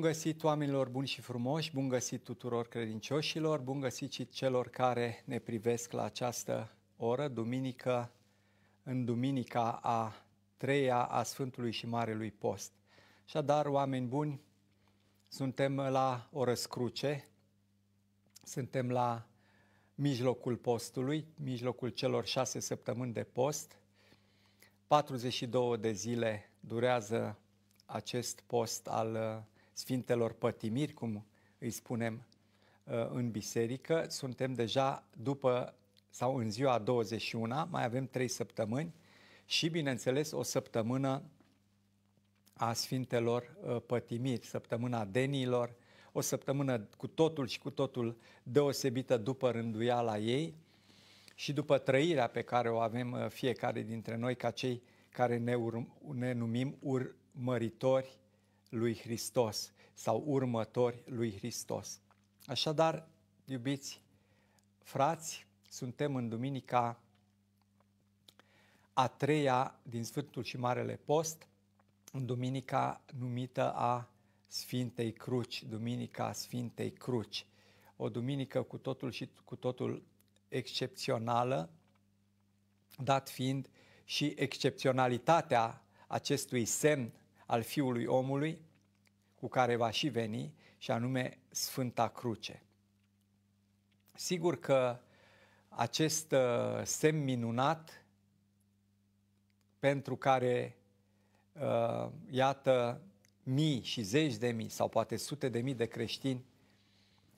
găsit oamenilor buni și frumoși, bun găsit tuturor credincioșilor, bun găsit și celor care ne privesc la această oră, duminică, în duminica a treia a Sfântului și Marelui Post. Așadar, oameni buni, suntem la o răscruce, suntem la mijlocul postului, mijlocul celor șase săptămâni de post. 42 de zile durează acest post al Sfintelor Pătimiri, cum îi spunem uh, în biserică. Suntem deja după sau în ziua 21, mai avem trei săptămâni și, bineînțeles, o săptămână a Sfintelor uh, Pătimiri, săptămâna Deniilor, o săptămână cu totul și cu totul deosebită după rânduiala ei și după trăirea pe care o avem uh, fiecare dintre noi ca cei care ne, ne numim urmăritori lui Hristos sau următori lui Hristos. Așadar, iubiți frați, suntem în duminica a treia din Sfântul și Marele Post, în duminica numită a Sfintei Cruci, duminica Sfintei Cruci. O duminică cu totul și cu totul excepțională, dat fiind și excepționalitatea acestui semn al Fiului Omului, cu care va și veni, și anume Sfânta Cruce. Sigur că acest uh, semn minunat pentru care, uh, iată, mii și zeci de mii sau poate sute de mii de creștini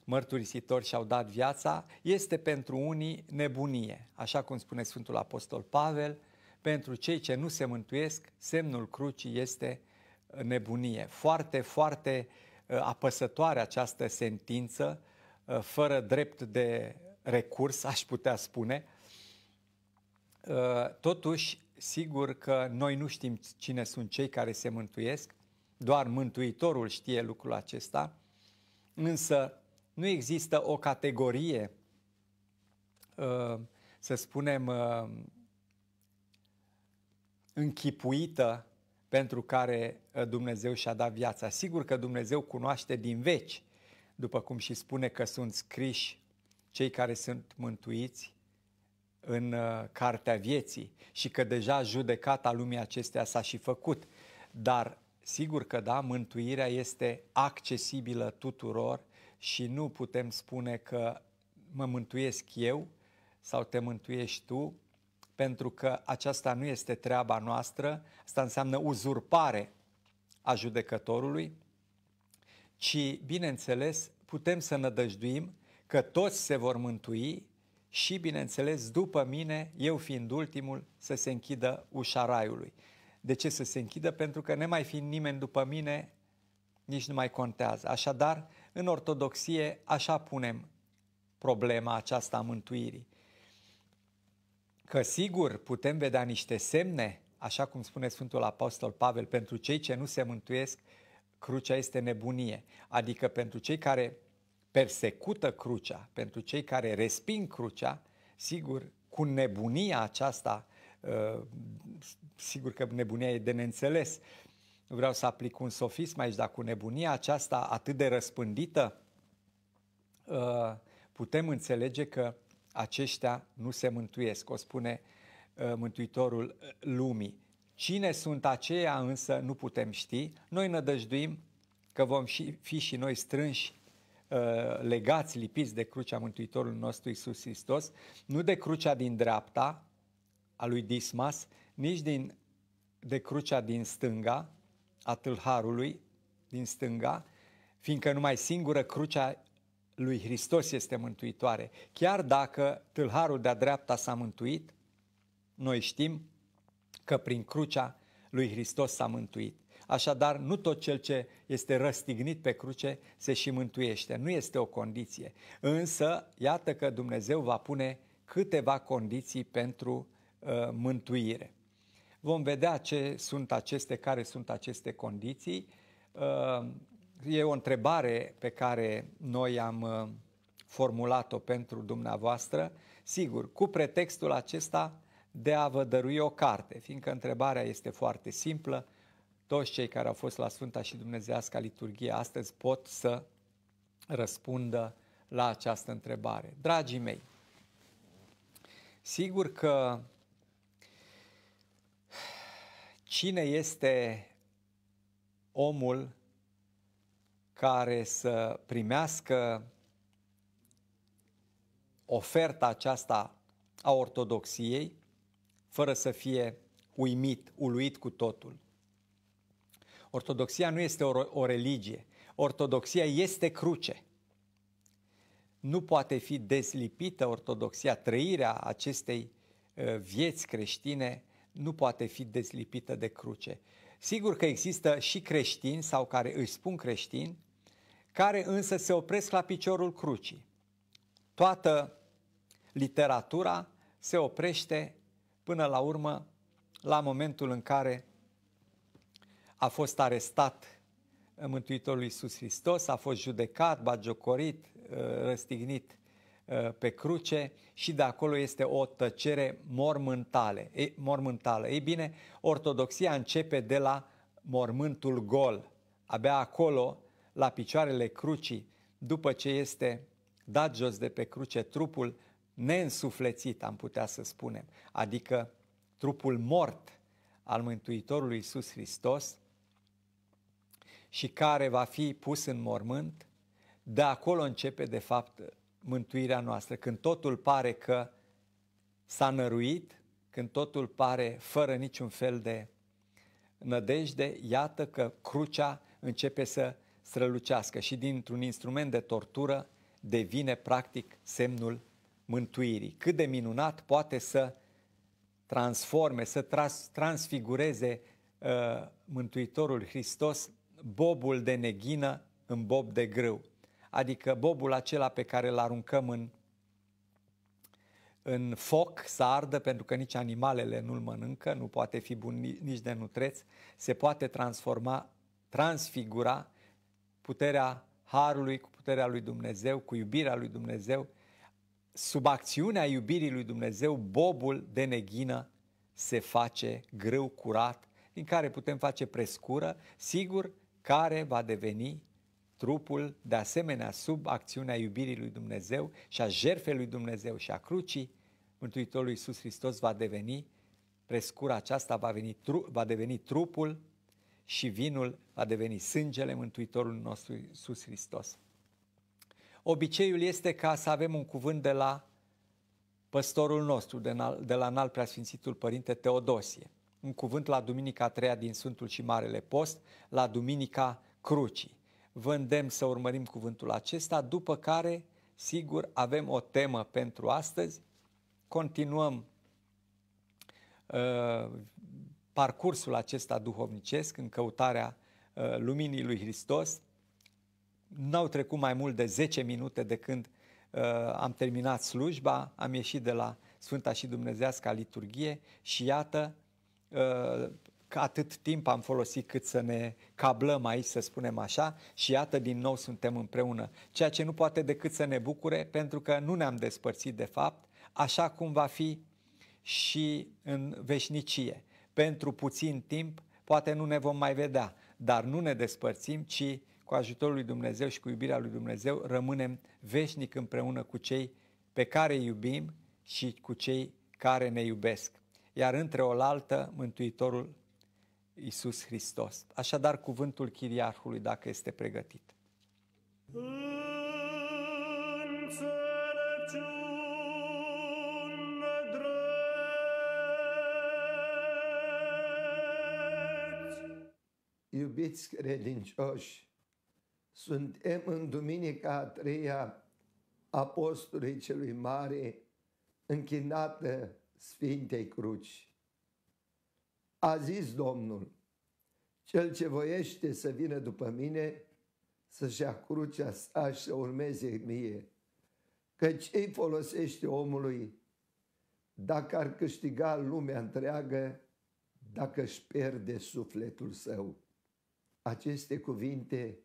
mărturisitori și-au dat viața, este pentru unii nebunie, așa cum spune Sfântul Apostol Pavel, pentru cei ce nu se mântuiesc, semnul crucii este nebunie. Foarte, foarte uh, apăsătoare această sentință, uh, fără drept de recurs, aș putea spune. Uh, totuși, sigur că noi nu știm cine sunt cei care se mântuiesc, doar Mântuitorul știe lucrul acesta, însă nu există o categorie, să spunem, închipuită pentru care ă, Dumnezeu și-a dat viața. Sigur că Dumnezeu cunoaște din veci, după cum și spune că sunt scriși cei care sunt mântuiți în ă, cartea vieții și că deja judecata lumii acestea s-a și făcut. Dar sigur că da, mântuirea este accesibilă tuturor și nu putem spune că mă mântuiesc eu sau te mântuiești tu, pentru că aceasta nu este treaba noastră, asta înseamnă uzurpare a judecătorului, ci, bineînțeles, putem să nădăjduim că toți se vor mântui și, bineînțeles, după mine, eu fiind ultimul, să se închidă ușa raiului. De ce să se închidă? Pentru că nemai fiind nimeni după mine, nici nu mai contează. Așadar, în ortodoxie, așa punem problema aceasta a mântuirii. Că sigur putem vedea niște semne, așa cum spune Sfântul Apostol Pavel, pentru cei ce nu se mântuiesc, crucea este nebunie. Adică pentru cei care persecută crucea, pentru cei care resping crucea, sigur, cu nebunia aceasta, uh, sigur că nebunia e de neînțeles. Vreau să aplic un sofism aici, dar cu nebunia aceasta atât de răspândită, uh, putem înțelege că aceștia nu se mântuiesc, o spune uh, Mântuitorul uh, lumii. Cine sunt aceia însă nu putem ști. Noi nădăjduim că vom fi și noi strânși uh, legați, lipiți de crucea Mântuitorului nostru Isus Hristos, nu de crucea din dreapta a lui Dismas, nici din, de crucea din stânga a tâlharului din stânga, fiindcă numai singură crucea lui Hristos este mântuitoare. Chiar dacă tâlharul de-a dreapta s-a mântuit, noi știm că prin crucea lui Hristos s-a mântuit. Așadar, nu tot cel ce este răstignit pe cruce se și mântuiește. Nu este o condiție. Însă, iată că Dumnezeu va pune câteva condiții pentru uh, mântuire. Vom vedea ce sunt aceste, care sunt aceste condiții. Uh, e o întrebare pe care noi am uh, formulat-o pentru dumneavoastră, sigur, cu pretextul acesta de a vă dărui o carte, fiindcă întrebarea este foarte simplă, toți cei care au fost la Sfânta și Dumnezească Liturghie astăzi pot să răspundă la această întrebare. Dragii mei, sigur că cine este omul care să primească oferta aceasta a ortodoxiei, fără să fie uimit, uluit cu totul. Ortodoxia nu este o, o religie. Ortodoxia este cruce. Nu poate fi dezlipită ortodoxia, trăirea acestei uh, vieți creștine nu poate fi dezlipită de cruce. Sigur că există și creștini sau care își spun creștini care însă se opresc la piciorul crucii. Toată literatura se oprește până la urmă la momentul în care a fost arestat Mântuitorul Iisus Hristos, a fost judecat, bagiocorit, ă, răstignit ă, pe cruce și de acolo este o tăcere mormântale, mormântală. Ei bine, ortodoxia începe de la mormântul gol. Abia acolo la picioarele crucii, după ce este dat jos de pe cruce trupul neînsuflețit, am putea să spunem, adică trupul mort al Mântuitorului Iisus Hristos și care va fi pus în mormânt, de acolo începe de fapt mântuirea noastră, când totul pare că s-a năruit, când totul pare fără niciun fel de nădejde, iată că crucea începe să strălucească și dintr-un instrument de tortură devine practic semnul mântuirii. Cât de minunat poate să transforme, să trans- transfigureze uh, Mântuitorul Hristos bobul de neghină în bob de grâu. Adică bobul acela pe care îl aruncăm în, în foc să ardă, pentru că nici animalele nu-l mănâncă, nu poate fi bun nici de nutreț, se poate transforma, transfigura puterea harului, cu puterea lui Dumnezeu, cu iubirea lui Dumnezeu, sub acțiunea iubirii lui Dumnezeu, bobul de neghină se face greu curat, din care putem face prescură, sigur, care va deveni trupul de asemenea sub acțiunea iubirii lui Dumnezeu și a jertfei lui Dumnezeu și a crucii Mântuitorul Iisus Hristos va deveni prescura aceasta va, veni, va deveni trupul și vinul a devenit sângele Mântuitorului nostru Iisus Hristos. Obiceiul este ca să avem un cuvânt de la păstorul nostru, de la înalt preasfințitul părinte Teodosie. Un cuvânt la Duminica 3 din Sfântul și Marele Post, la Duminica Crucii. Vă îndemn să urmărim cuvântul acesta, după care, sigur, avem o temă pentru astăzi. Continuăm uh, parcursul acesta duhovnicesc în căutarea uh, luminii lui Hristos. N-au trecut mai mult de 10 minute de când uh, am terminat slujba, am ieșit de la Sfânta și Dumnezească liturghie și iată că uh, atât timp am folosit cât să ne cablăm aici, să spunem așa, și iată din nou suntem împreună, ceea ce nu poate decât să ne bucure pentru că nu ne-am despărțit de fapt, așa cum va fi și în veșnicie pentru puțin timp, poate nu ne vom mai vedea, dar nu ne despărțim, ci cu ajutorul lui Dumnezeu și cu iubirea lui Dumnezeu rămânem veșnic împreună cu cei pe care iubim și cu cei care ne iubesc. Iar între oaltă, Mântuitorul Iisus Hristos. Așadar, cuvântul chiriarhului, dacă este pregătit. Înțelepciune. Iubiți credincioși, suntem în duminica a treia Apostolului Celui Mare, închinată Sfintei Cruci. A zis Domnul, cel ce voiește să vină după mine, să-și ia crucea sa și să urmeze mie, căci îi folosește omului dacă ar câștiga lumea întreagă, dacă își pierde sufletul său aceste cuvinte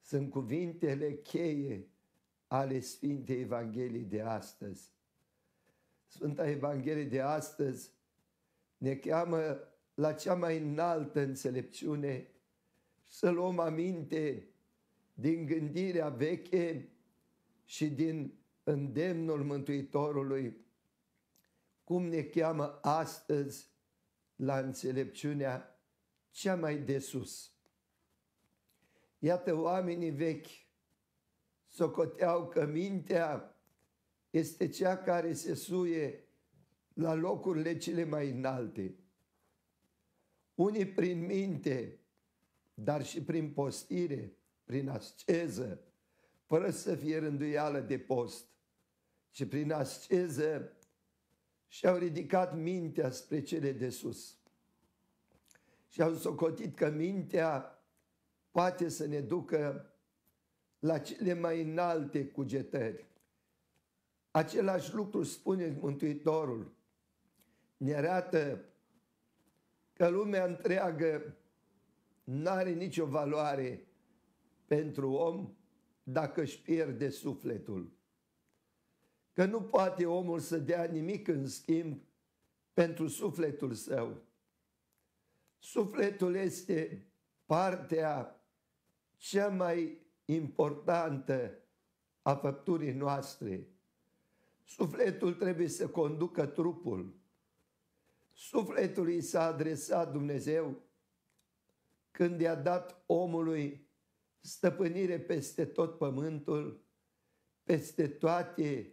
sunt cuvintele cheie ale Sfintei Evangheliei de astăzi. Sfânta Evanghelie de astăzi ne cheamă la cea mai înaltă înțelepciune să luăm aminte din gândirea veche și din îndemnul Mântuitorului, cum ne cheamă astăzi la înțelepciunea cea mai de sus. Iată, oamenii vechi socoteau că mintea este cea care se suie la locurile cele mai înalte. Unii prin minte, dar și prin postire, prin asceză, fără să fie rânduială de post, și prin asceză și-au ridicat mintea spre cele de sus. Și au socotit că mintea poate să ne ducă la cele mai înalte cugetări. Același lucru spune Mântuitorul. Ne arată că lumea întreagă nu are nicio valoare pentru om dacă își pierde sufletul. Că nu poate omul să dea nimic în schimb pentru sufletul său. Sufletul este partea cea mai importantă a făpturii noastre. Sufletul trebuie să conducă trupul. Sufletului s-a adresat Dumnezeu când i-a dat omului stăpânire peste tot pământul, peste toate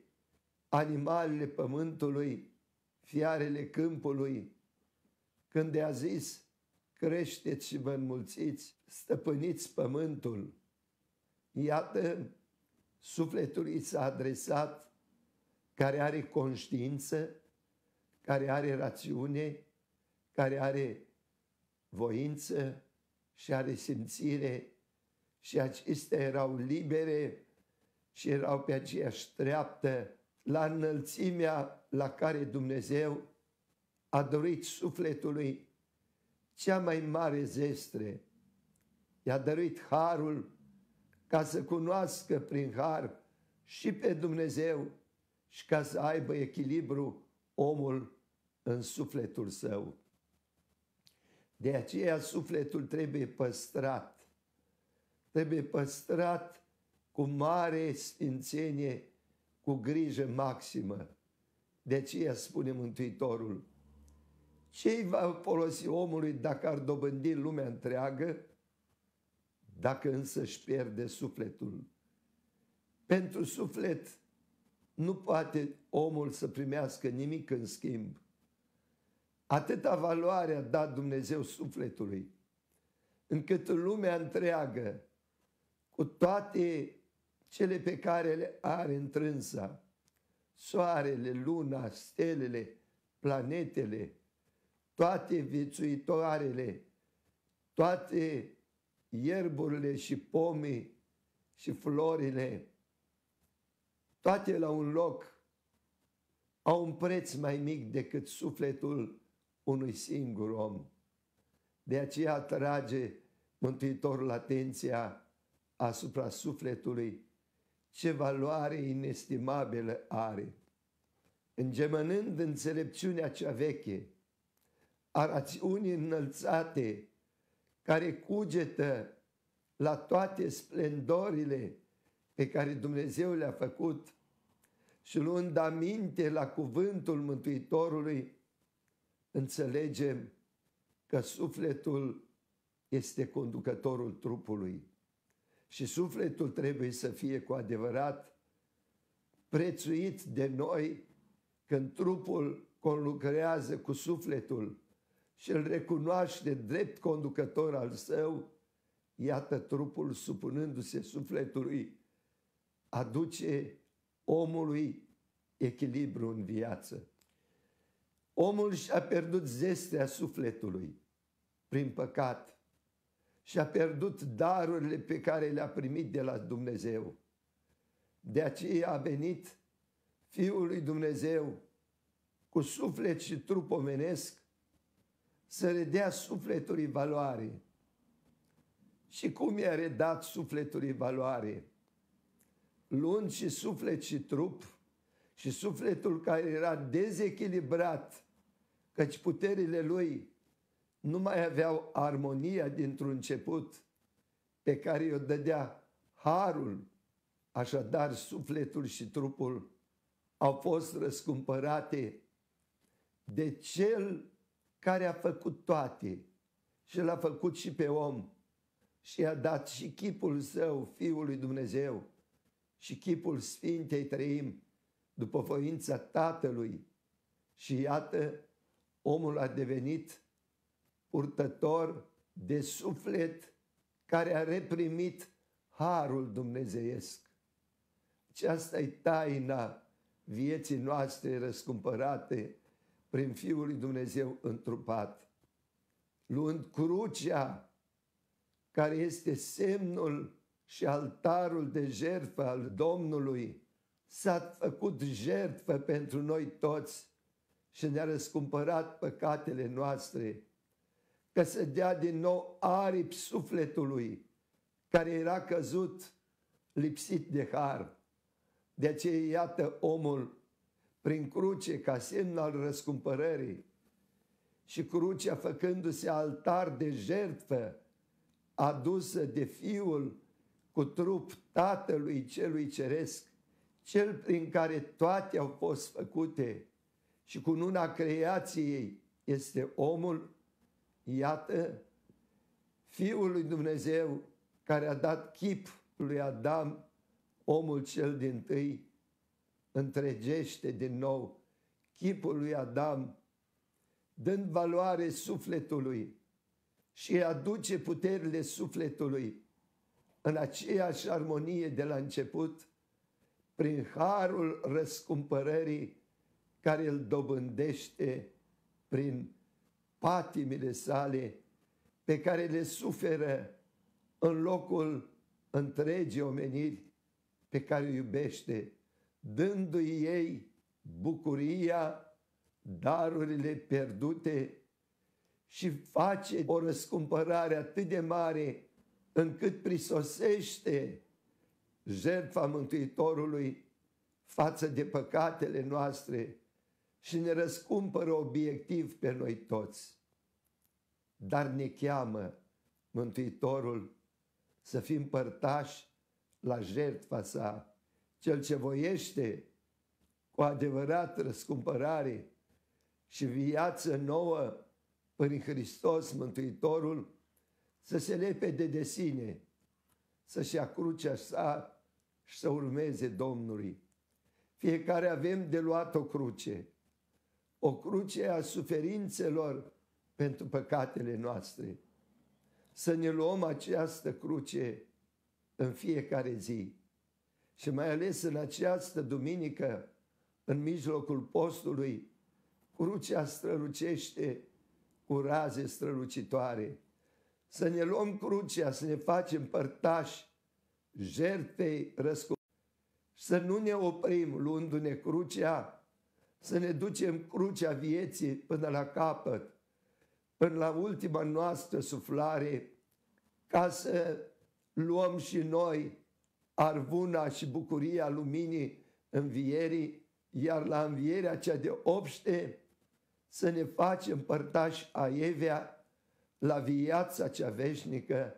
animalele pământului, fiarele câmpului, când i-a zis, creșteți și vă înmulțiți, stăpâniți pământul. Iată, sufletul i s-a adresat care are conștiință, care are rațiune, care are voință și are simțire și acestea erau libere și erau pe aceeași treaptă la înălțimea la care Dumnezeu a dorit sufletului cea mai mare zestre. I-a dăruit harul ca să cunoască prin har și pe Dumnezeu și ca să aibă echilibru omul în sufletul său. De aceea sufletul trebuie păstrat. Trebuie păstrat cu mare sfințenie, cu grijă maximă. De aceea spune Mântuitorul, ce îi va folosi omului dacă ar dobândi lumea întreagă, dacă însă își pierde sufletul? Pentru suflet nu poate omul să primească nimic în schimb. Atâta valoare a dat Dumnezeu sufletului, încât lumea întreagă, cu toate cele pe care le are întrânsa, soarele, luna, stelele, planetele, toate viețuitoarele, toate ierburile și pomii și florile, toate la un loc, au un preț mai mic decât sufletul unui singur om. De aceea atrage Mântuitorul atenția asupra sufletului ce valoare inestimabilă are. Îngemănând înțelepciunea cea veche, a rațiunii înălțate, care cugetă la toate splendorile pe care Dumnezeu le-a făcut și luând aminte la cuvântul Mântuitorului, înțelegem că sufletul este conducătorul trupului și sufletul trebuie să fie cu adevărat prețuit de noi când trupul conlucrează cu sufletul și îl recunoaște drept conducător al său, iată trupul supunându-se sufletului, aduce omului echilibru în viață. Omul și-a pierdut zestea sufletului prin păcat și-a pierdut darurile pe care le-a primit de la Dumnezeu. De aceea a venit Fiul lui Dumnezeu cu suflet și trup omenesc să redea sufletului valoare. Și cum i-a redat sufletului valoare? Luând și suflet și trup și sufletul care era dezechilibrat, căci puterile lui nu mai aveau armonia dintr-un început pe care i-o dădea harul. Așadar, sufletul și trupul au fost răscumpărate de cel care a făcut toate și l-a făcut și pe om și a dat și chipul său, Fiul lui Dumnezeu, și chipul Sfintei Trăim, după voința Tatălui. Și iată, omul a devenit purtător de suflet care a reprimit harul dumnezeiesc. Aceasta e taina vieții noastre răscumpărate prin Fiul lui Dumnezeu întrupat, luând crucea care este semnul și altarul de jertfă al Domnului, s-a făcut jertfă pentru noi toți și ne-a răscumpărat păcatele noastre, că să dea din nou aripi sufletului care era căzut, lipsit de har. De aceea, iată, omul prin cruce ca semn al răscumpărării și crucea făcându-se altar de jertfă adusă de Fiul cu trup Tatălui Celui Ceresc, Cel prin care toate au fost făcute și cu una creației este omul, iată, Fiul lui Dumnezeu care a dat chip lui Adam, omul cel din tâi, întregește din nou chipul lui Adam, dând valoare sufletului și aduce puterile sufletului în aceeași armonie de la început, prin harul răscumpărării care îl dobândește prin patimile sale pe care le suferă în locul întregii omeniri pe care o iubește dându-i ei bucuria, darurile pierdute și face o răscumpărare atât de mare încât prisosește jertfa Mântuitorului față de păcatele noastre și ne răscumpără obiectiv pe noi toți. Dar ne cheamă Mântuitorul să fim părtași la jertfa sa cel ce voiește cu adevărat răscumpărare și viață nouă prin Hristos Mântuitorul, să se lepede de sine, să-și ia crucea sa și să urmeze Domnului. Fiecare avem de luat o cruce, o cruce a suferințelor pentru păcatele noastre. Să ne luăm această cruce în fiecare zi și mai ales în această duminică, în mijlocul postului, crucea strălucește cu raze strălucitoare. Să ne luăm crucea, să ne facem părtași jertfei răscumpărării. Să nu ne oprim luându-ne crucea, să ne ducem crucea vieții până la capăt, până la ultima noastră suflare, ca să luăm și noi arvuna și bucuria luminii învierii, iar la învierea cea de obște să ne facem părtași a Evea la viața cea veșnică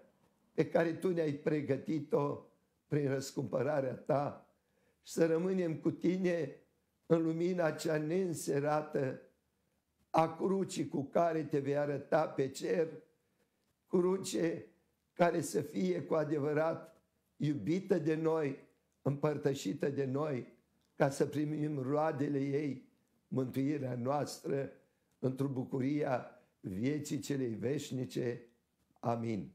pe care Tu ne-ai pregătit-o prin răscumpărarea Ta și să rămânem cu Tine în lumina cea neînserată a crucii cu care Te vei arăta pe cer, cruce care să fie cu adevărat iubită de noi, împărtășită de noi, ca să primim roadele ei, mântuirea noastră, într-o bucuria vieții celei veșnice. Amin.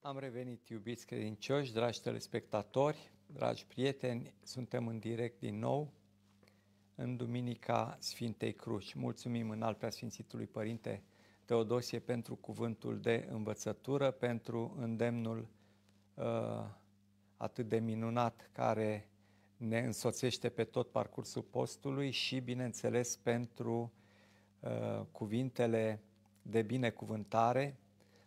Am revenit, iubiți credincioși, dragi telespectatori, dragi prieteni, suntem în direct din nou în Duminica Sfintei Cruci. Mulțumim în al Preasfințitului Părinte Teodosie pentru cuvântul de învățătură, pentru îndemnul uh, atât de minunat care ne însoțește pe tot parcursul postului și, bineînțeles, pentru uh, cuvintele de binecuvântare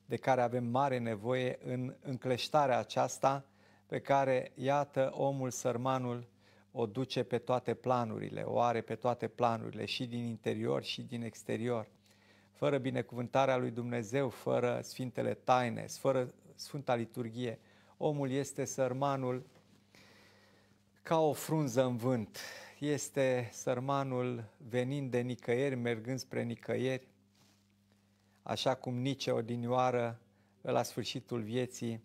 de care avem mare nevoie în încleștarea aceasta pe care, iată, omul sărmanul o duce pe toate planurile, o are pe toate planurile, și din interior și din exterior. Fără binecuvântarea lui Dumnezeu, fără Sfintele Taine, fără Sfânta Liturghie, omul este sărmanul ca o frunză în vânt. Este sărmanul venind de nicăieri, mergând spre nicăieri, așa cum nici odinioară, la sfârșitul vieții,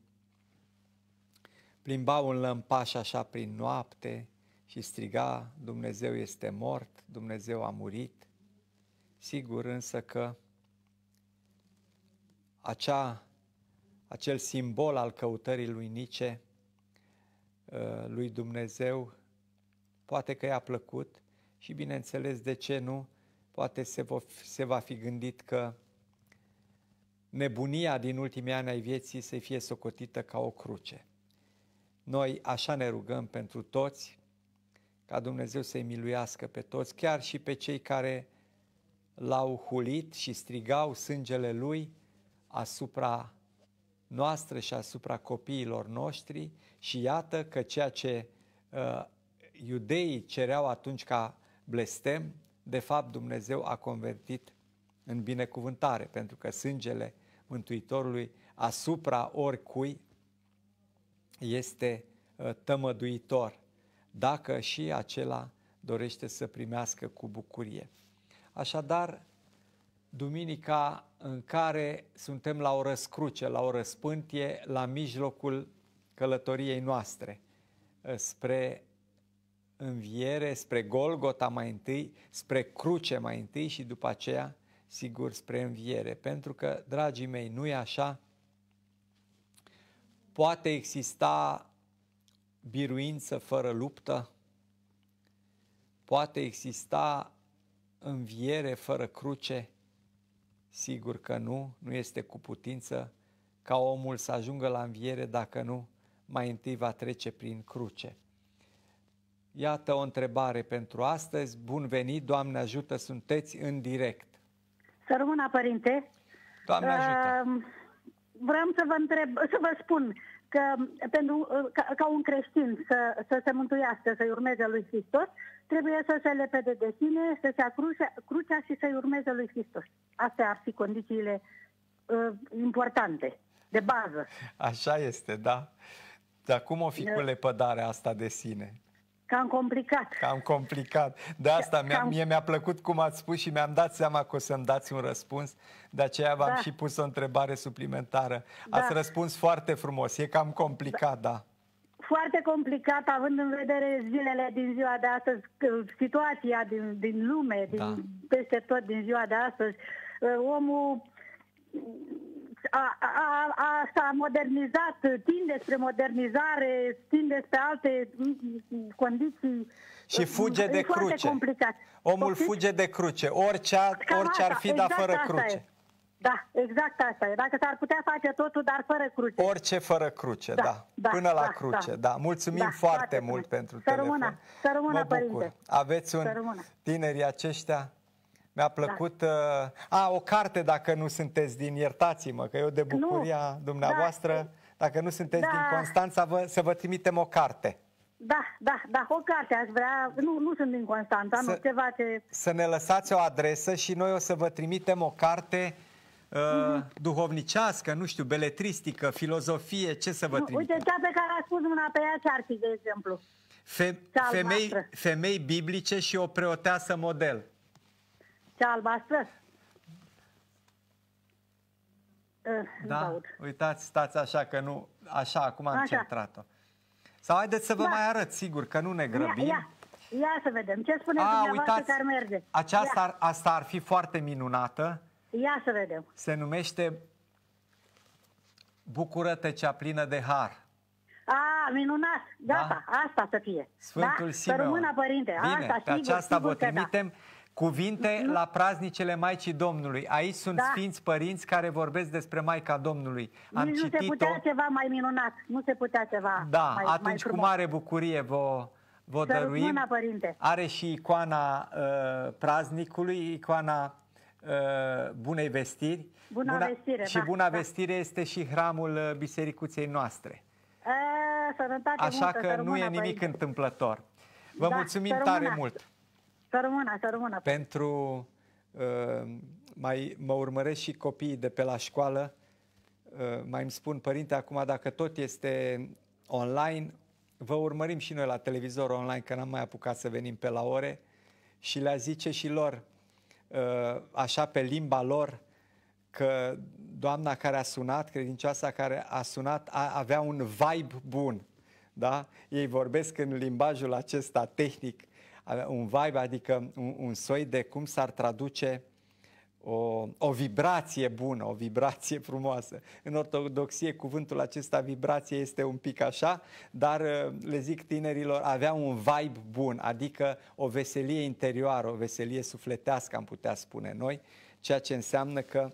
Plimba un lămpaș așa prin noapte și striga, Dumnezeu este mort, Dumnezeu a murit. Sigur însă că acea, acel simbol al căutării lui Nice, ă, lui Dumnezeu, poate că i-a plăcut și bineînțeles de ce nu, poate se, vo, se va fi gândit că nebunia din ultimii ani ai vieții să fie socotită ca o cruce. Noi așa ne rugăm pentru toți, ca Dumnezeu să-i miluiască pe toți, chiar și pe cei care l-au hulit și strigau sângele lui asupra noastră și asupra copiilor noștri și iată că ceea ce uh, iudeii cereau atunci ca blestem, de fapt Dumnezeu a convertit în binecuvântare, pentru că sângele Mântuitorului asupra oricui este uh, tămăduitor, dacă și acela dorește să primească cu bucurie. Așadar, duminica în care suntem la o răscruce, la o răspântie, la mijlocul călătoriei noastre uh, spre înviere, spre Golgota mai întâi, spre cruce mai întâi și după aceea, sigur, spre înviere. Pentru că, dragii mei, nu e așa Poate exista biruință fără luptă? Poate exista înviere fără cruce? Sigur că nu, nu este cu putință ca omul să ajungă la înviere dacă nu, mai întâi va trece prin cruce. Iată o întrebare pentru astăzi. Bun venit, Doamne ajută, sunteți în direct. Să rămână, părinte. Doamne ajută. Uh, vreau să vă întreb, să vă spun că pentru, ca, ca un creștin să, să se mântuiască, să-i urmeze lui Hristos, trebuie să se lepede de sine, să se acruce crucea și să-i urmeze lui Hristos. Astea ar fi condițiile uh, importante, de bază. Așa este, da. Dar cum o fi cu da. lepădarea asta de sine? Cam complicat. Cam complicat. De asta mi-a, Cam... mi-a plăcut cum ați spus și mi-am dat seama că o să-mi dați un răspuns. De aceea v-am da. și pus o întrebare suplimentară. Da. Ați răspuns foarte frumos. E cam complicat, da. da. Foarte complicat, având în vedere zilele din ziua de astăzi, situația din, din lume, din, da. peste tot din ziua de astăzi. Ă, omul a, a, a, s-a modernizat, tinde spre modernizare, tinde spre alte condiții. Și fuge de cruce. Complicat. Omul Poftiți? fuge de cruce. Orice, orice ar fi, exact dar fără cruce. E. Da, exact asta e. Dacă s-ar putea face totul, dar fără cruce. Orice fără cruce, da. da. da Până da, la da. cruce, da. da. Mulțumim da, foarte mult pentru să telefon. Rămână, să rămână, părinte. Aveți un tinerii aceștia mi-a plăcut... Da. Uh, a, o carte dacă nu sunteți din, iertați-mă, că eu de bucuria nu. Da, dumneavoastră, da. dacă nu sunteți da. din Constanța, vă, să vă trimitem o carte. Da, da, da, o carte aș vrea, nu, nu sunt din Constanța, să, nu ceva ce... Să ne lăsați o adresă și noi o să vă trimitem o carte uh, mm-hmm. duhovnicească, nu știu, beletristică, filozofie, ce să vă trimitem? Uite, cea pe care a spus mâna pe ea, fi, de exemplu. Fe- femei, femei biblice și o preoteasă model. Cea albastră? Ă, da? Uitați, stați așa că nu... Așa, acum am centrat-o. Sau haideți să vă da. mai arăt, sigur, că nu ne grăbim. Ia, ia. Ia să vedem. Ce spune A, dumneavoastră uitați, că ar merge? Aceasta ar, asta ar fi foarte minunată. Ia să vedem. Se numește Bucură-te cea plină de har. A, minunat! Gata, da? asta să fie. Sfântul da? Simeon. Să rămână, părinte. Bine, asta, pe sigur, aceasta sigur vă da. trimitem. Da. Cuvinte mm-hmm. la praznicele Maicii Domnului. Aici sunt da. sfinți părinți care vorbesc despre Maica Domnului. Am nu citit-o... nu se putea ceva mai minunat, nu se putea ceva Da, mai, atunci mai cu mare bucurie vă, vă dăruim. Mâna, părinte. Are și icoana uh, praznicului, icoana uh, Bunei Vestiri. Buna, buna vestire, Și da, Buna da. Vestire este și hramul uh, bisericuței noastre. E, sănătate Așa multă, că nu e nimic părinte. întâmplător. Vă da, mulțumim tare mult! Să rămână, să rămână. Pentru uh, mai mă urmăresc și copiii de pe la școală. Uh, mai îmi spun, părinte, acum dacă tot este online, vă urmărim și noi la televizor online, că n-am mai apucat să venim pe la ore. Și le zice și lor, uh, așa pe limba lor, că doamna care a sunat, credincioasa care a sunat, a, avea un vibe bun. Da? Ei vorbesc în limbajul acesta tehnic un vibe, adică un, un soi de cum s-ar traduce o, o vibrație bună, o vibrație frumoasă. În ortodoxie cuvântul acesta vibrație este un pic așa, dar uh, le zic tinerilor, avea un vibe bun, adică o veselie interioară, o veselie sufletească am putea spune noi, ceea ce înseamnă că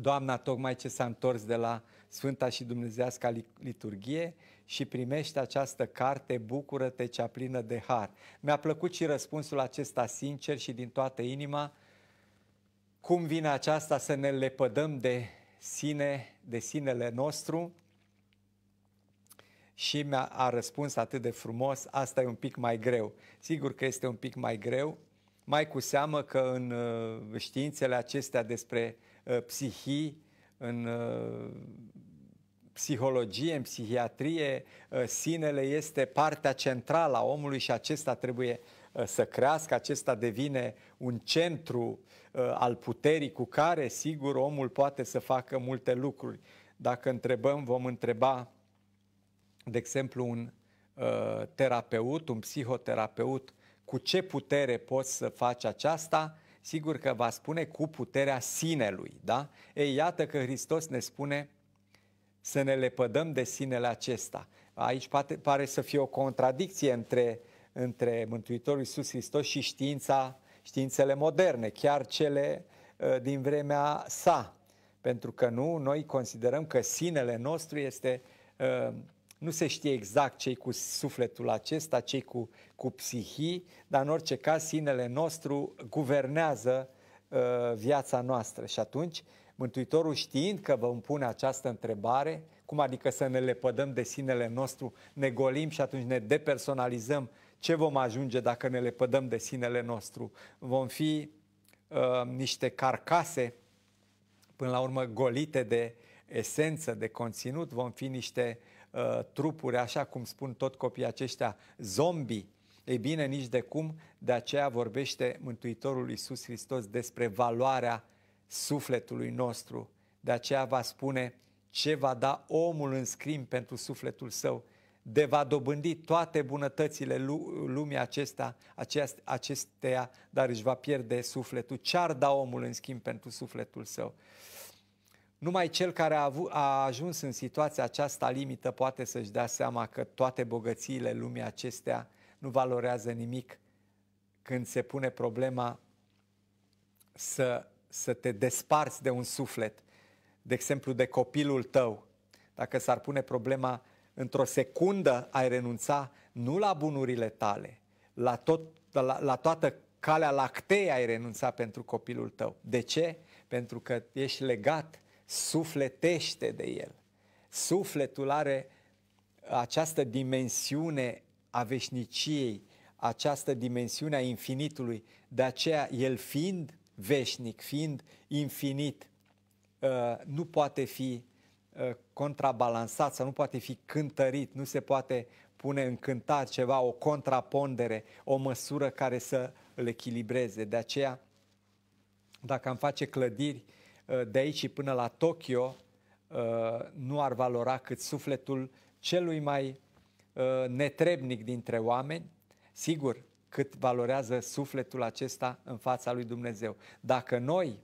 Doamna tocmai ce s-a întors de la Sfânta și Dumnezească liturghie și primești această carte, bucură-te cea plină de har. Mi-a plăcut și răspunsul acesta sincer și din toată inima. Cum vine aceasta să ne lepădăm de sine, de sinele nostru? Și mi-a răspuns atât de frumos, asta e un pic mai greu. Sigur că este un pic mai greu, mai cu seamă că în uh, științele acestea despre uh, psihii, în uh, psihologie, în psihiatrie, uh, sinele este partea centrală a omului și acesta trebuie uh, să crească, acesta devine un centru uh, al puterii cu care, sigur, omul poate să facă multe lucruri. Dacă întrebăm, vom întreba, de exemplu, un terapeut, un psihoterapeut, cu ce putere poți să faci aceasta? Sigur că va spune cu puterea sinelui, da? Ei, iată că Hristos ne spune să ne lepădăm de sinele acesta. Aici pare, pare să fie o contradicție între, între Mântuitorul Iisus Hristos și știința, științele moderne, chiar cele uh, din vremea sa. Pentru că nu, noi considerăm că sinele nostru este uh, nu se știe exact cei cu sufletul acesta, cei cu, cu psihii, dar în orice caz sinele nostru guvernează uh, viața noastră și atunci Mântuitorul știind că vă pune această întrebare, cum adică să ne lepădăm de sinele nostru, ne golim și atunci ne depersonalizăm, ce vom ajunge dacă ne lepădăm de sinele nostru? Vom fi uh, niște carcase, până la urmă golite de esență, de conținut, vom fi niște uh, trupuri, așa cum spun tot copiii aceștia, zombi. ei bine, nici de cum, de aceea vorbește Mântuitorul Iisus Hristos despre valoarea sufletului nostru. De aceea va spune ce va da omul în schimb pentru sufletul său, de va dobândi toate bunătățile lumii acesta, acestea, dar își va pierde sufletul. Ce-ar da omul în schimb pentru sufletul său? Numai cel care a, avut, a ajuns în situația aceasta limită poate să-și dea seama că toate bogățiile lumii acestea nu valorează nimic când se pune problema să să te desparți de un suflet, de exemplu de copilul tău, dacă s-ar pune problema, într-o secundă ai renunța nu la bunurile tale, la, tot, la, la toată calea lactei ai renunța pentru copilul tău. De ce? Pentru că ești legat sufletește de el. Sufletul are această dimensiune a veșniciei, această dimensiune a infinitului. De aceea, el fiind veșnic, fiind infinit, uh, nu poate fi uh, contrabalansat sau nu poate fi cântărit, nu se poate pune în cântar ceva, o contrapondere, o măsură care să îl echilibreze. De aceea, dacă am face clădiri uh, de aici și până la Tokyo, nu ar valora cât sufletul celui mai netrebnic dintre oameni. Sigur, cât valorează sufletul acesta în fața lui Dumnezeu. Dacă noi,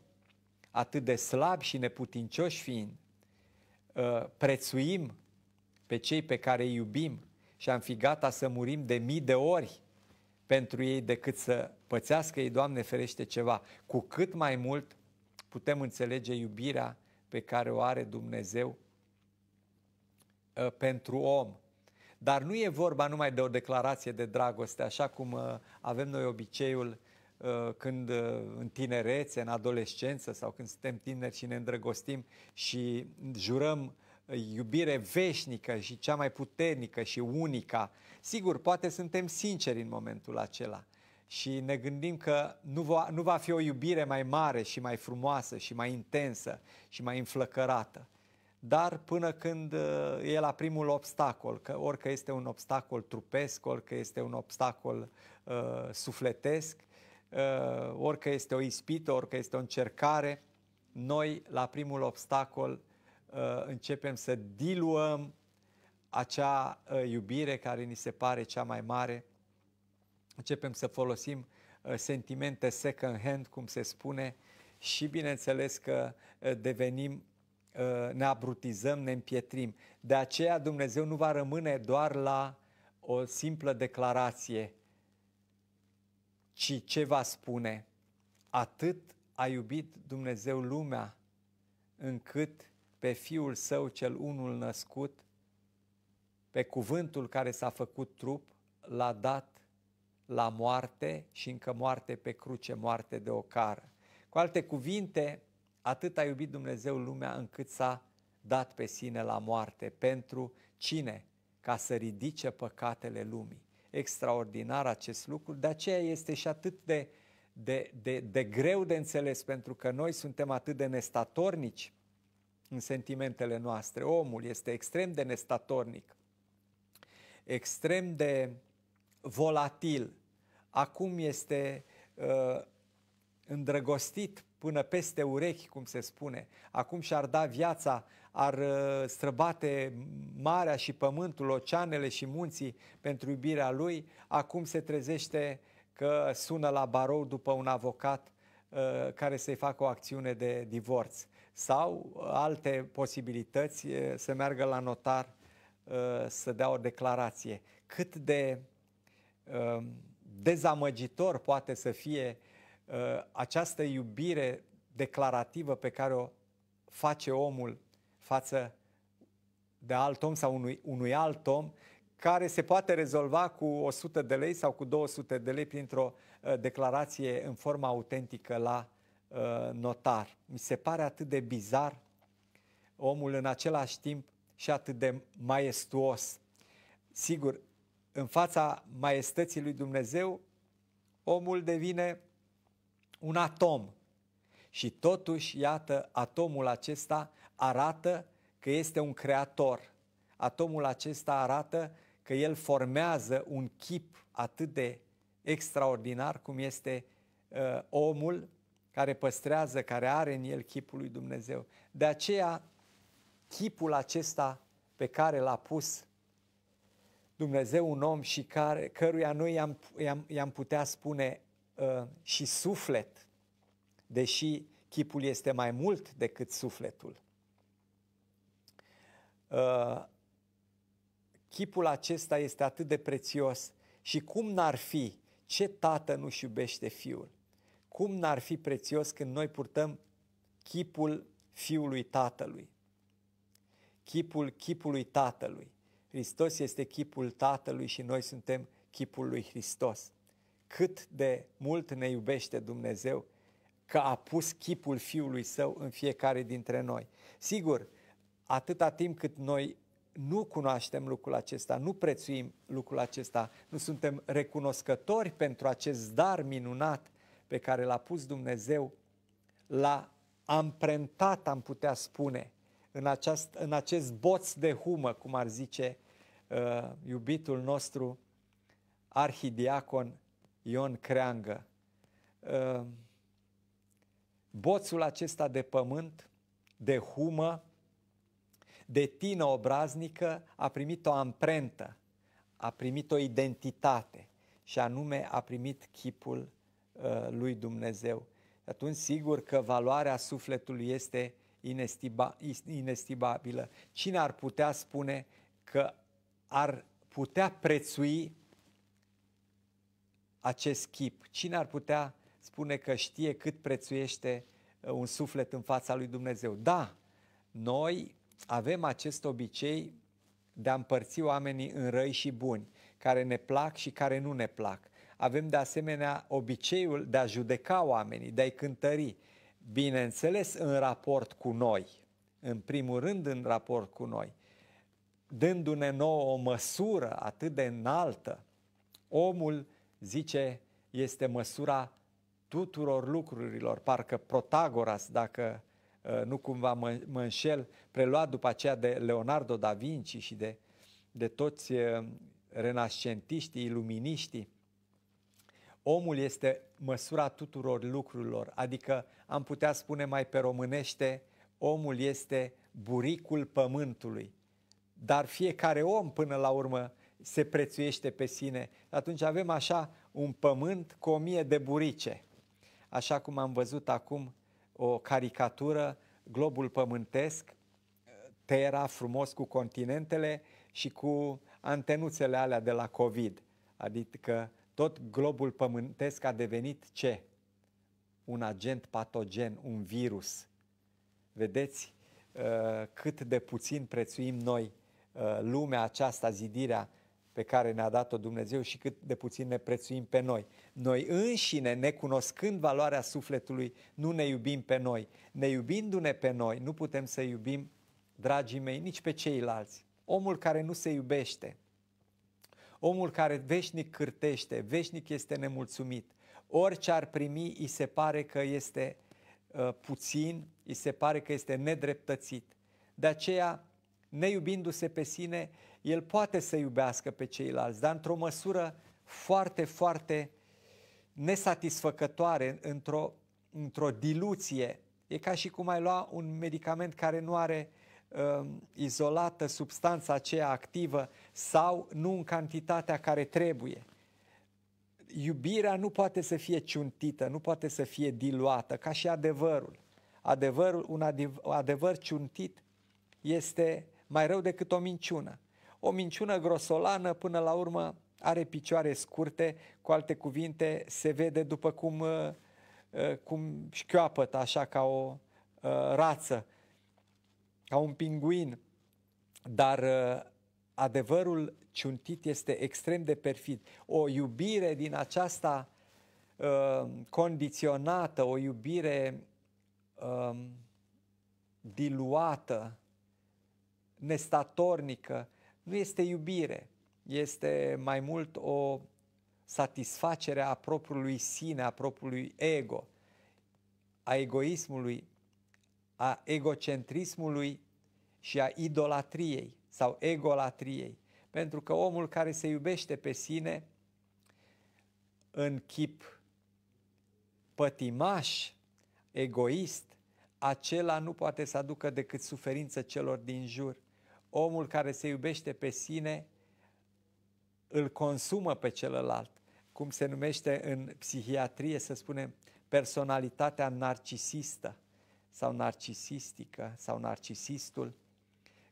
atât de slabi și neputincioși fiind, uh, prețuim pe cei pe care îi iubim și am fi gata să murim de mii de ori pentru ei decât să pățească ei, Doamne ferește, ceva. Cu cât mai mult putem înțelege iubirea pe care o are Dumnezeu uh, pentru om. Dar nu e vorba numai de o declarație de dragoste, așa cum uh, avem noi obiceiul uh, când uh, în tinerețe, în adolescență sau când suntem tineri și ne îndrăgostim și jurăm iubire veșnică și cea mai puternică și unica. Sigur, poate suntem sinceri în momentul acela și ne gândim că nu va, nu va fi o iubire mai mare și mai frumoasă și mai intensă și mai înflăcărată dar până când uh, e la primul obstacol, că orică este un obstacol trupesc, orică este un obstacol uh, sufletesc, uh, orică este o ispită, orică este o încercare, noi la primul obstacol uh, începem să diluăm acea uh, iubire care ni se pare cea mai mare, începem să folosim uh, sentimente second hand, cum se spune, și bineînțeles că uh, devenim Uh, ne abrutizăm, ne împietrim. De aceea Dumnezeu nu va rămâne doar la o simplă declarație, ci ce va spune? Atât a iubit Dumnezeu lumea, încât pe Fiul Său cel unul născut, pe cuvântul care s-a făcut trup, l-a dat la moarte și încă moarte pe cruce, moarte de ocară. Cu alte cuvinte, Atât a iubit Dumnezeu lumea încât s-a dat pe sine la moarte. Pentru cine? Ca să ridice păcatele lumii. Extraordinar acest lucru, de aceea este și atât de, de, de, de greu de înțeles, pentru că noi suntem atât de nestatornici în sentimentele noastre. Omul este extrem de nestatornic, extrem de volatil. Acum este uh, îndrăgostit până peste urechi, cum se spune. Acum și-ar da viața, ar uh, străbate marea și pământul, oceanele și munții pentru iubirea lui. Acum se trezește că sună la barou după un avocat uh, care să-i facă o acțiune de divorț sau uh, alte posibilități să meargă la notar să dea o declarație. Cât de dezamăgitor poate să fie uh, Uh, această iubire declarativă pe care o face omul față de alt om sau unui, unui alt om, care se poate rezolva cu 100 de lei sau cu 200 de lei printr-o uh, declarație în forma autentică la uh, notar. Mi se pare atât de bizar omul în același timp și atât de maestuos. Sigur, în fața maestății lui Dumnezeu, omul devine un atom. Și totuși, iată, atomul acesta arată că este un creator. Atomul acesta arată că el formează un chip atât de extraordinar cum este uh, omul care păstrează, care are în el chipul lui Dumnezeu. De aceea, chipul acesta pe care l-a pus Dumnezeu un om și care, căruia noi i-am, i-am, i-am putea spune Uh, și suflet, deși chipul este mai mult decât sufletul. Uh, chipul acesta este atât de prețios și cum n-ar fi, ce tată nu-și iubește fiul? Cum n-ar fi prețios când noi purtăm chipul fiului tatălui? Chipul chipului tatălui. Hristos este chipul tatălui și noi suntem chipul lui Hristos cât de mult ne iubește Dumnezeu că a pus chipul Fiului Său în fiecare dintre noi. Sigur, atâta timp cât noi nu cunoaștem lucrul acesta, nu prețuim lucrul acesta, nu suntem recunoscători pentru acest dar minunat pe care l-a pus Dumnezeu, l-a amprentat, am putea spune, în, aceast, în acest boț de humă, cum ar zice uh, iubitul nostru arhidiacon Ion Creangă. Ehm, boțul acesta de pământ, de humă, de tină obraznică, a primit o amprentă, a primit o identitate și anume a primit chipul ă, lui Dumnezeu. Atunci sigur că valoarea sufletului este inestiba, inestimabilă. Cine ar putea spune că ar putea prețui acest chip? Cine ar putea spune că știe cât prețuiește uh, un suflet în fața lui Dumnezeu? Da, noi avem acest obicei de a împărți oamenii în răi și buni, care ne plac și care nu ne plac. Avem de asemenea obiceiul de a judeca oamenii, de a-i cântări, bineînțeles în raport cu noi, în primul rând în raport cu noi, dându-ne nouă o măsură atât de înaltă, omul zice, este măsura tuturor lucrurilor. Parcă Protagoras, dacă ă, nu cumva mă, mă înșel, preluat după aceea de Leonardo da Vinci și de, de toți ă, renascentiștii, iluminiștii, omul este măsura tuturor lucrurilor, adică am putea spune mai pe românește, omul este buricul pământului. Dar fiecare om până la urmă se prețuiește pe sine. Atunci avem așa un pământ cu o mie de burice. Așa cum am văzut acum o caricatură, globul pământesc, Terra frumos cu continentele și cu antenuțele alea de la COVID. Adică tot globul pământesc a devenit ce? Un agent patogen, un virus. Vedeți uh, cât de puțin prețuim noi uh, lumea aceasta, zidirea pe care ne-a dat-o Dumnezeu și cât de puțin ne prețuim pe noi. Noi înșine, necunoscând valoarea sufletului, nu ne iubim pe noi. Ne iubindu-ne pe noi, nu putem să iubim, dragii mei, nici pe ceilalți. Omul care nu se iubește, omul care veșnic cârtește, veșnic este nemulțumit, orice ar primi, îi se pare că este uh, puțin, îi se pare că este nedreptățit. De aceea, iubindu se pe sine, el poate să iubească pe ceilalți, dar într-o măsură foarte, foarte nesatisfăcătoare, într-o, într-o diluție. E ca și cum ai lua un medicament care nu are uh, izolată substanța aceea activă sau nu în cantitatea care trebuie. Iubirea nu poate să fie ciuntită, nu poate să fie diluată, ca și adevărul. Adevărul, un adev- adevăr ciuntit este mai rău decât o minciună o minciună grosolană, până la urmă are picioare scurte, cu alte cuvinte, se vede după cum, uh, uh, cum șchioapăt, așa ca o uh, rață, ca un pinguin. Dar adevărul ciuntit este extrem de perfid. O iubire din aceasta condiționată, o iubire um, diluată, nestatornică, nu este iubire, este mai mult o satisfacere a propriului sine, a propriului ego, a egoismului, a egocentrismului și a idolatriei sau egolatriei. Pentru că omul care se iubește pe sine în chip pătimaș, egoist, acela nu poate să aducă decât suferință celor din jur omul care se iubește pe sine îl consumă pe celălalt, cum se numește în psihiatrie, să spunem, personalitatea narcisistă sau narcisistică sau narcisistul,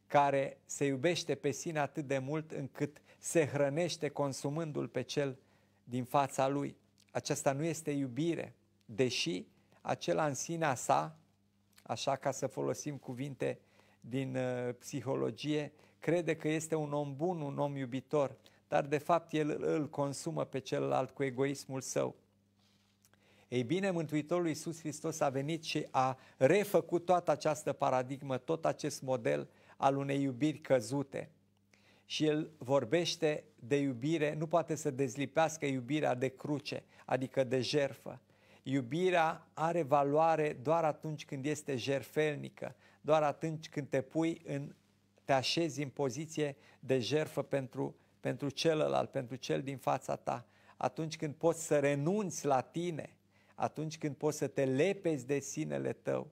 care se iubește pe sine atât de mult încât se hrănește consumându-l pe cel din fața lui. Aceasta nu este iubire, deși acela în sinea sa, așa ca să folosim cuvinte uh, din uh, psihologie, crede că este un om bun, un om iubitor, dar de fapt el îl consumă pe celălalt cu egoismul său. Ei bine, Mântuitorul Iisus Hristos a venit și a refăcut toată această paradigmă, tot acest model al unei iubiri căzute. Și el vorbește de iubire, nu poate să dezlipească iubirea de cruce, adică de jerfă. Iubirea are valoare doar atunci când este jerfelnică, doar atunci când te pui în, te așezi în poziție de jerfă pentru, pentru celălalt, pentru cel din fața ta, atunci când poți să renunți la tine, atunci când poți să te lepezi de sinele tău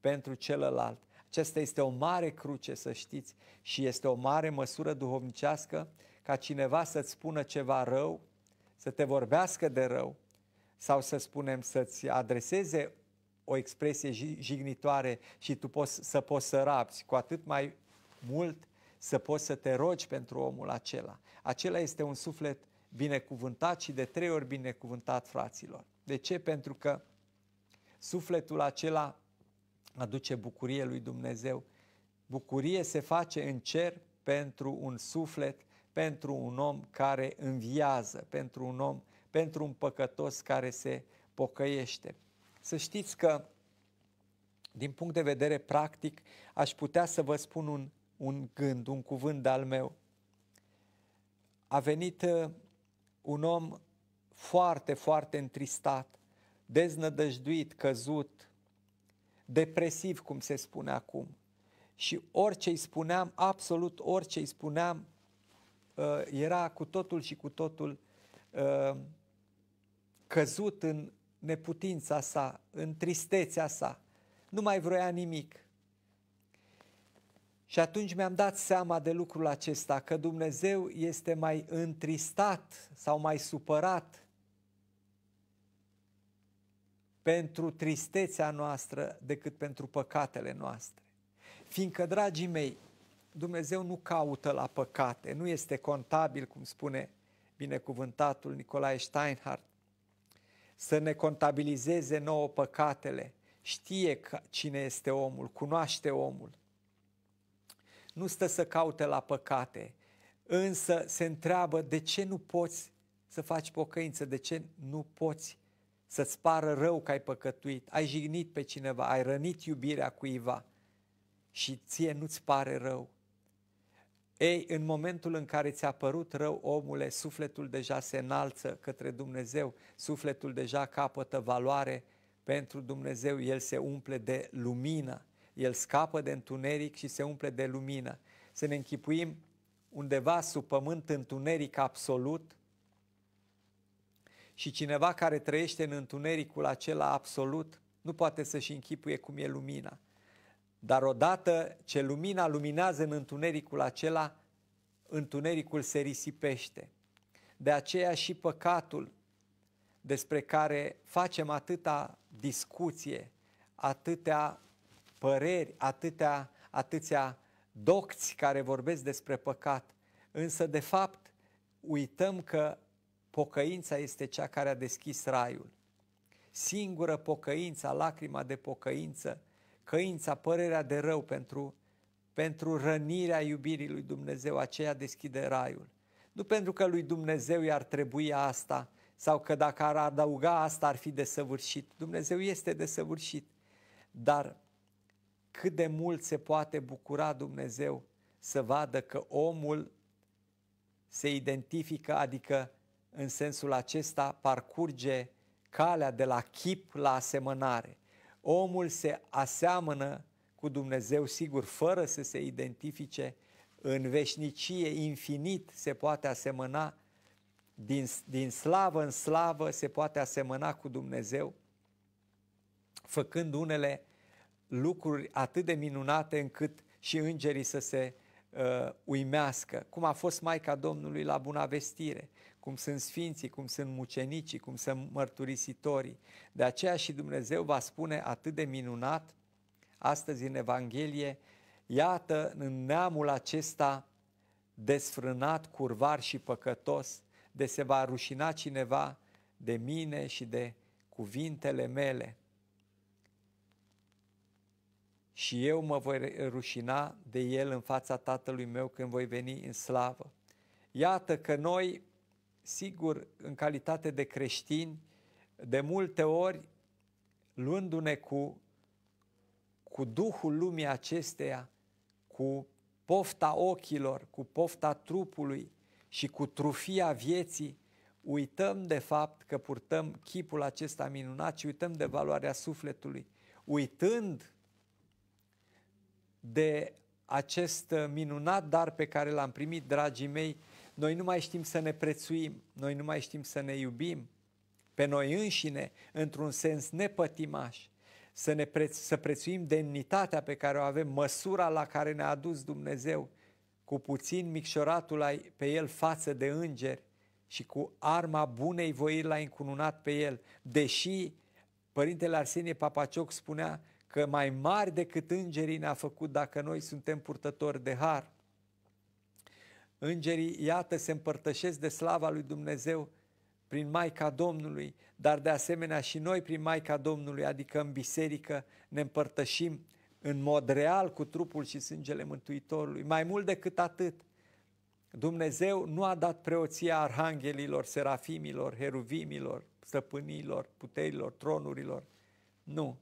pentru celălalt. Aceasta este o mare cruce, să știți, și este o mare măsură duhovnicească ca cineva să-ți spună ceva rău, să te vorbească de rău, sau să spunem să-ți adreseze o expresie jignitoare și tu poți, să poți să rabzi, cu atât mai mult să poți să te rogi pentru omul acela. Acela este un suflet binecuvântat și de trei ori binecuvântat fraților. De ce? Pentru că sufletul acela aduce bucurie lui Dumnezeu. Bucurie se face în cer pentru un suflet, pentru un om care înviază, pentru un om, pentru un păcătos care se pocăiește. Să știți că, din punct de vedere practic, aș putea să vă spun un, un gând, un cuvânt al meu. A venit uh, un om foarte, foarte întristat, deznădăjduit, căzut, depresiv, cum se spune acum. Și orice îi spuneam, absolut orice îi spuneam, uh, era cu totul și cu totul uh, căzut în, neputința sa, în tristețea sa. Nu mai vroia nimic. Și atunci mi-am dat seama de lucrul acesta, că Dumnezeu este mai întristat sau mai supărat pentru tristețea noastră decât pentru păcatele noastre. Fiindcă, dragii mei, Dumnezeu nu caută la păcate, nu este contabil, cum spune binecuvântatul Nicolae Steinhardt, să ne contabilizeze nouă păcatele. Știe cine este omul, cunoaște omul. Nu stă să caute la păcate, însă se întreabă de ce nu poți să faci pocăință, de ce nu poți să-ți pară rău că ai păcătuit, ai jignit pe cineva, ai rănit iubirea cuiva și ție nu-ți pare rău. Ei, în momentul în care ți-a părut rău, omule, sufletul deja se înalță către Dumnezeu, sufletul deja capătă valoare pentru Dumnezeu, el se umple de lumină, el scapă de întuneric și se umple de lumină. Să ne închipuim undeva sub pământ întuneric absolut și cineva care trăiește în întunericul acela absolut nu poate să-și închipuie cum e lumina. Dar odată ce lumina luminează în întunericul acela, întunericul se risipește. De aceea și păcatul despre care facem atâta discuție, atâtea păreri, atâtea, atâția docți care vorbesc despre păcat, însă de fapt uităm că pocăința este cea care a deschis raiul. Singură pocăința, lacrima de pocăință, Căința, părerea de rău pentru, pentru rănirea iubirii lui Dumnezeu, aceea deschide raiul. Nu pentru că lui Dumnezeu i-ar trebui asta sau că dacă ar adăuga asta ar fi desăvârșit. Dumnezeu este desăvârșit, dar cât de mult se poate bucura Dumnezeu să vadă că omul se identifică, adică în sensul acesta parcurge calea de la chip la asemănare omul se aseamănă cu Dumnezeu, sigur, fără să se identifice, în veșnicie infinit se poate asemăna, din, din slavă în slavă se poate asemăna cu Dumnezeu, făcând unele lucruri atât de minunate încât și îngerii să se uh, uimească, cum a fost Maica Domnului la bunavestire? cum sunt sfinții, cum sunt mucenicii, cum sunt mărturisitorii. De aceea și Dumnezeu va spune atât de minunat astăzi în Evanghelie, iată în neamul acesta desfrânat, curvar și păcătos, de se va rușina cineva de mine și de cuvintele mele. Și eu mă voi rușina de el în fața tatălui meu când voi veni în slavă. Iată că noi sigur, în calitate de creștini, de multe ori, luându-ne cu, cu duhul lumii acesteia, cu pofta ochilor, cu pofta trupului și cu trufia vieții, uităm de fapt că purtăm chipul acesta minunat și uităm de valoarea sufletului, uitând de acest minunat dar pe care l-am primit, dragii mei, noi nu mai știm să ne prețuim, noi nu mai știm să ne iubim pe noi înșine, într-un sens nepătimaș, să, ne preț- să prețuim demnitatea pe care o avem, măsura la care ne-a adus Dumnezeu, cu puțin micșoratul ai pe el față de îngeri și cu arma bunei voiri l-ai încununat pe el, deși Părintele Arsenie Papacioc spunea că mai mari decât îngerii ne-a făcut dacă noi suntem purtători de har. Îngerii, iată, se împărtășesc de slava lui Dumnezeu prin Maica Domnului, dar de asemenea și noi prin Maica Domnului, adică în biserică, ne împărtășim în mod real cu trupul și sângele Mântuitorului. Mai mult decât atât, Dumnezeu nu a dat preoția arhanghelilor, serafimilor, heruvimilor, stăpânilor, puterilor, tronurilor. Nu,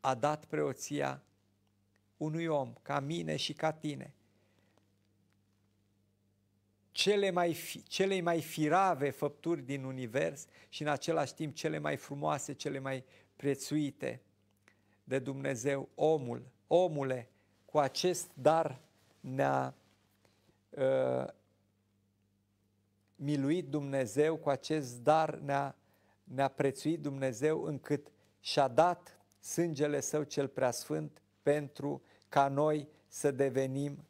a dat preoția unui om, ca mine și ca tine – cele mai, fi, cele mai firave făpturi din univers și în același timp cele mai frumoase, cele mai prețuite de Dumnezeu, omul, omule, cu acest dar ne-a uh, miluit Dumnezeu, cu acest dar ne-a, ne-a prețuit Dumnezeu încât și-a dat sângele său cel preasfânt pentru ca noi să devenim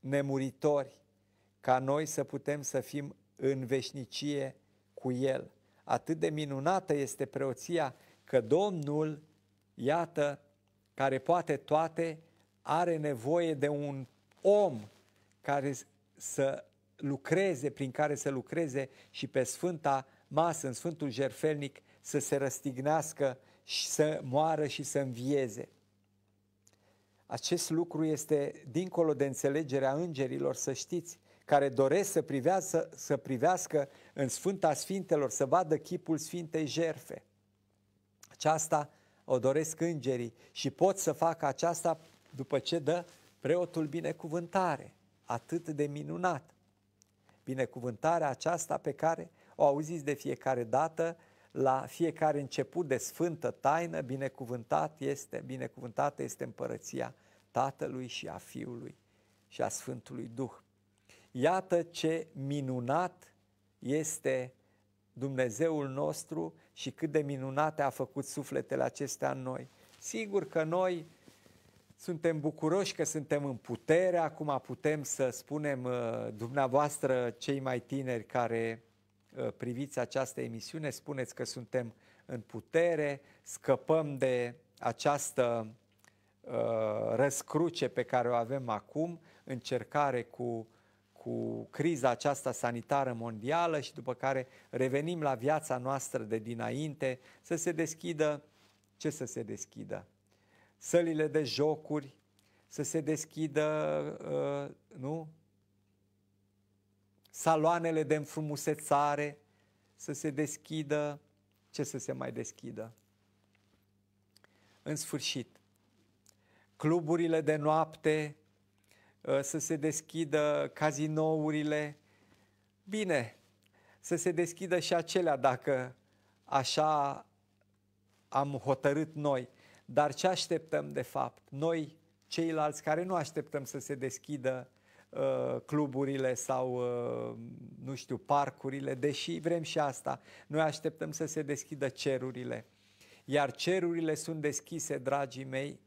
nemuritori ca noi să putem să fim în veșnicie cu El. Atât de minunată este preoția că Domnul, iată, care poate toate, are nevoie de un om care să lucreze, prin care să lucreze și pe Sfânta Masă, în Sfântul Jerfelnic, să se răstignească și să moară și să învieze. Acest lucru este dincolo de înțelegerea îngerilor, să știți, care doresc să privească, să privească în Sfânta Sfintelor, să vadă chipul Sfintei Jerfe. Aceasta o doresc îngerii și pot să facă aceasta după ce dă preotul binecuvântare, atât de minunat. Binecuvântarea aceasta pe care o auziți de fiecare dată la fiecare început de sfântă taină, binecuvântat este, binecuvântată este împărăția Tatălui și a Fiului și a Sfântului Duh. Iată ce minunat este Dumnezeul nostru și cât de minunate a făcut sufletele acestea în noi. Sigur că noi suntem bucuroși că suntem în putere, acum putem să spunem uh, dumneavoastră cei mai tineri care uh, priviți această emisiune, spuneți că suntem în putere, scăpăm de această uh, răscruce pe care o avem acum, încercare cu cu criza aceasta sanitară mondială și după care revenim la viața noastră de dinainte, să se deschidă, ce să se deschidă? Sălile de jocuri, să se deschidă, uh, nu? Saloanele de înfrumusețare, să se deschidă, ce să se mai deschidă? În sfârșit, cluburile de noapte, Uh, să se deschidă cazinourile. Bine, să se deschidă și acelea dacă așa am hotărât noi. Dar ce așteptăm de fapt? Noi, ceilalți care nu așteptăm să se deschidă uh, cluburile sau, uh, nu știu, parcurile, deși vrem și asta, noi așteptăm să se deschidă cerurile. Iar cerurile sunt deschise, dragii mei,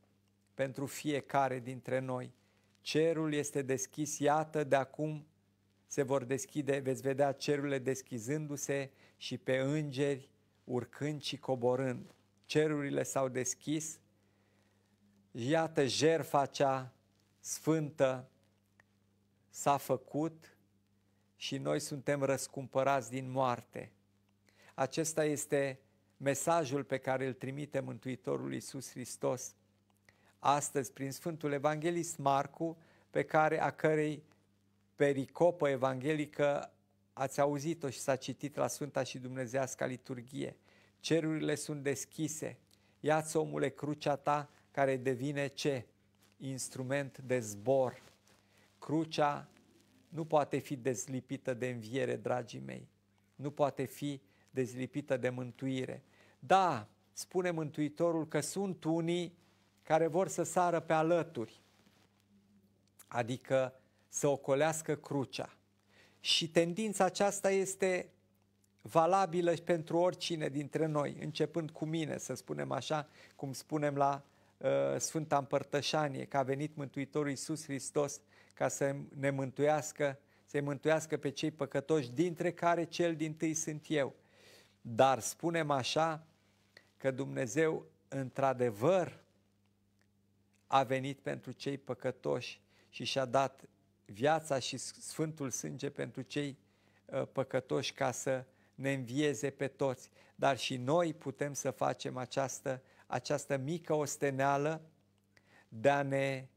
pentru fiecare dintre noi. Cerul este deschis, iată, de acum se vor deschide, veți vedea cerurile deschizându-se și pe îngeri urcând și coborând. Cerurile s-au deschis, iată jerfa cea sfântă s-a făcut și noi suntem răscumpărați din moarte. Acesta este mesajul pe care îl trimite Mântuitorul Iisus Hristos astăzi prin Sfântul Evanghelist Marcu, pe care a cărei pericopă evanghelică ați auzit-o și s-a citit la Sfânta și Dumnezeasca Liturghie. Cerurile sunt deschise. Ia-ți, omule, crucea ta care devine ce? Instrument de zbor. Crucea nu poate fi dezlipită de înviere, dragii mei. Nu poate fi dezlipită de mântuire. Da, spune Mântuitorul că sunt unii care vor să sară pe alături, adică să ocolească crucea. Și tendința aceasta este valabilă pentru oricine dintre noi, începând cu mine, să spunem așa, cum spunem la uh, Sfânta Împărtășanie, că a venit Mântuitorul Iisus Hristos ca să ne mântuiască, să-i mântuiască pe cei păcătoși, dintre care cel din tâi sunt eu. Dar spunem așa că Dumnezeu, într-adevăr, a venit pentru cei păcătoși și și-a dat viața și Sfântul Sânge pentru cei uh, păcătoși ca să ne învieze pe toți. Dar și noi putem să facem această, această mică osteneală de a ne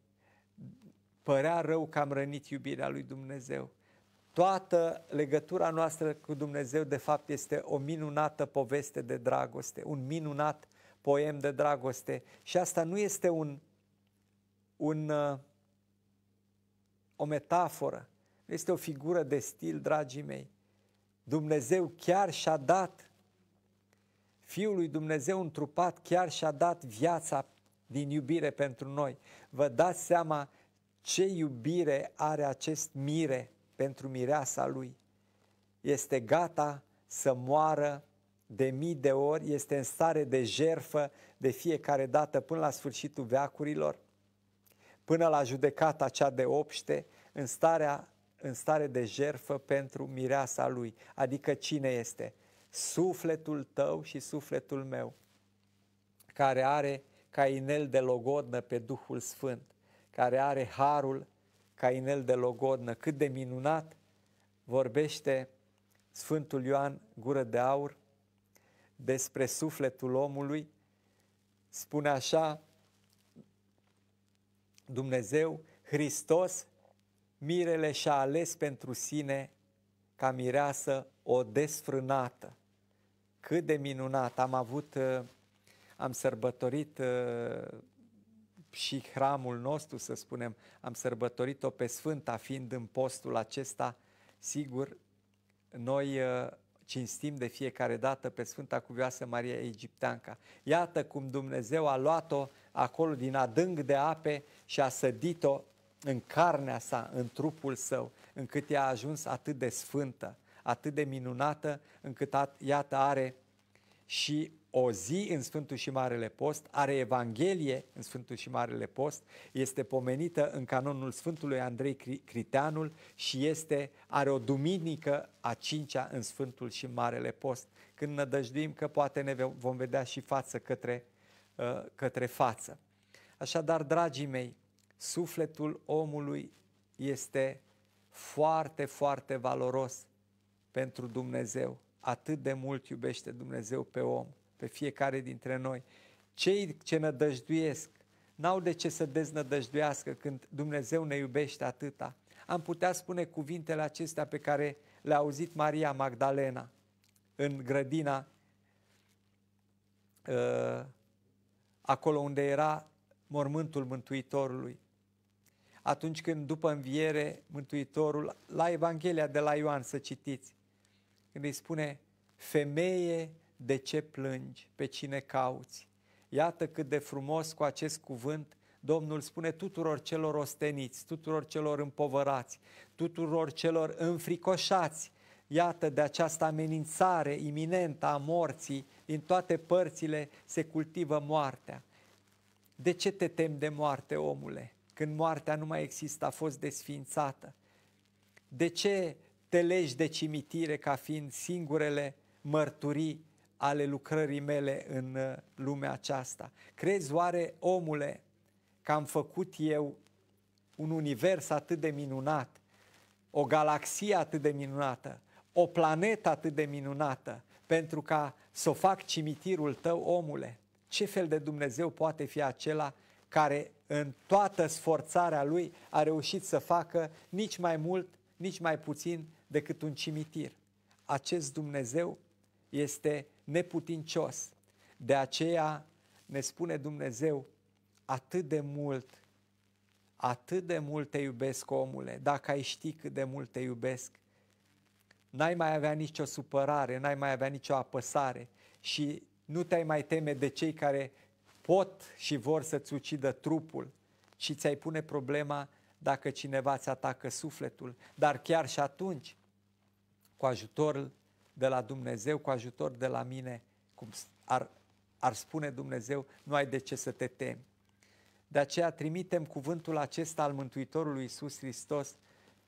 părea rău că am rănit iubirea lui Dumnezeu. Toată legătura noastră cu Dumnezeu, de fapt, este o minunată poveste de dragoste, un minunat poem de dragoste. Și asta nu este un un, uh, o metaforă, este o figură de stil, dragii mei. Dumnezeu chiar și-a dat, Fiul lui Dumnezeu întrupat chiar și-a dat viața din iubire pentru noi. Vă dați seama ce iubire are acest mire pentru mireasa lui. Este gata să moară de mii de ori, este în stare de jerfă de fiecare dată până la sfârșitul veacurilor până la judecata cea de opște, în, starea, în stare de jerfă pentru mireasa lui. Adică cine este? Sufletul tău și sufletul meu, care are ca inel de logodnă pe Duhul Sfânt, care are harul ca inel de logodnă. Cât de minunat vorbește Sfântul Ioan Gură de Aur despre sufletul omului, spune așa, Dumnezeu, Hristos, mirele și-a ales pentru sine ca mireasă o desfrânată. Cât de minunat! Am avut, uh, am sărbătorit uh, și hramul nostru, să spunem, am sărbătorit-o pe Sfânta, fiind în postul acesta, sigur, noi uh, cinstim de fiecare dată pe Sfânta Cuvioasă Maria Egipteanca. Iată cum Dumnezeu a luat-o acolo din adânc de ape și a sădit-o în carnea sa, în trupul său, încât ea a ajuns atât de sfântă, atât de minunată, încât iată are și o zi în Sfântul și Marele Post, are Evanghelie în Sfântul și Marele Post, este pomenită în canonul Sfântului Andrei Criteanul și este, are o duminică a cincea în Sfântul și Marele Post, când nădăjduim că poate ne vom vedea și față către Uh, către față. Așadar, dragii mei, sufletul omului este foarte, foarte valoros pentru Dumnezeu. Atât de mult iubește Dumnezeu pe om, pe fiecare dintre noi. Cei ce nădăjduiesc n-au de ce să deznădăjduiască când Dumnezeu ne iubește atâta. Am putea spune cuvintele acestea pe care le-a auzit Maria Magdalena în grădina uh, acolo unde era mormântul Mântuitorului. Atunci când după înviere Mântuitorul, la Evanghelia de la Ioan să citiți, când îi spune, femeie, de ce plângi, pe cine cauți? Iată cât de frumos cu acest cuvânt Domnul spune tuturor celor osteniți, tuturor celor împovărați, tuturor celor înfricoșați, iată de această amenințare iminentă a morții în toate părțile se cultivă moartea. De ce te temi de moarte, omule, când moartea nu mai există, a fost desfințată? De ce te legi de cimitire ca fiind singurele mărturii ale lucrării mele în uh, lumea aceasta? Crezi oare, omule, că am făcut eu un univers atât de minunat, o galaxie atât de minunată, o planetă atât de minunată, pentru ca să o fac cimitirul tău, omule. Ce fel de Dumnezeu poate fi acela care în toată sforțarea lui a reușit să facă nici mai mult, nici mai puțin decât un cimitir? Acest Dumnezeu este neputincios. De aceea ne spune Dumnezeu atât de mult, atât de mult te iubesc, omule, dacă ai ști cât de mult te iubesc, n-ai mai avea nicio supărare, n-ai mai avea nicio apăsare și nu te-ai mai teme de cei care pot și vor să-ți ucidă trupul, ci ți-ai pune problema dacă cineva îți atacă sufletul. Dar chiar și atunci, cu ajutorul de la Dumnezeu, cu ajutor de la mine, cum ar, ar spune Dumnezeu, nu ai de ce să te temi. De aceea trimitem cuvântul acesta al Mântuitorului Iisus Hristos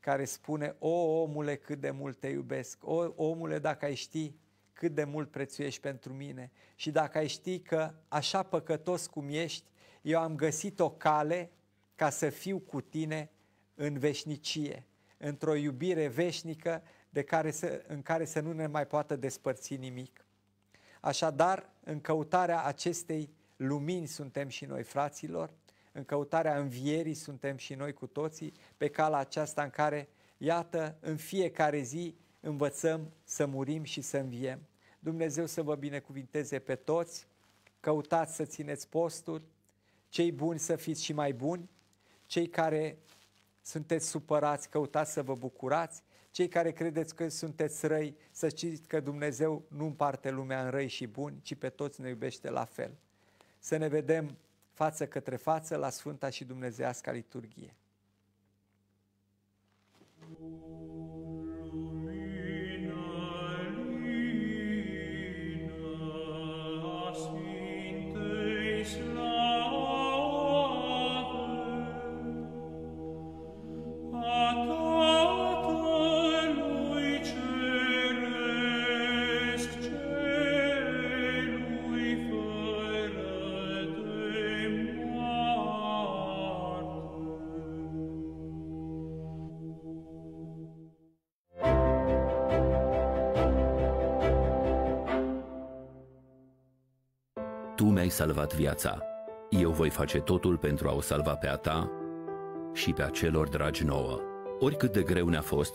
care spune, o omule cât de mult te iubesc, o omule dacă ai ști cât de mult prețuiești pentru mine și dacă ai ști că așa păcătos cum ești, eu am găsit o cale ca să fiu cu tine în veșnicie, într-o iubire veșnică de care să, în care să nu ne mai poată despărți nimic. Așadar, în căutarea acestei lumini suntem și noi, fraților, în căutarea învierii suntem și noi cu toții pe calea aceasta în care, iată, în fiecare zi învățăm să murim și să înviem. Dumnezeu să vă binecuvinteze pe toți, căutați să țineți postul, cei buni să fiți și mai buni, cei care sunteți supărați, căutați să vă bucurați, cei care credeți că sunteți răi, să știți că Dumnezeu nu împarte lumea în răi și buni, ci pe toți ne iubește la fel. Să ne vedem față către față la Sfânta și Dumnezeasca Liturghie. Thank you. salvat viața. Eu voi face totul pentru a o salva pe a ta și pe a celor dragi nouă. Oricât de greu ne-a fost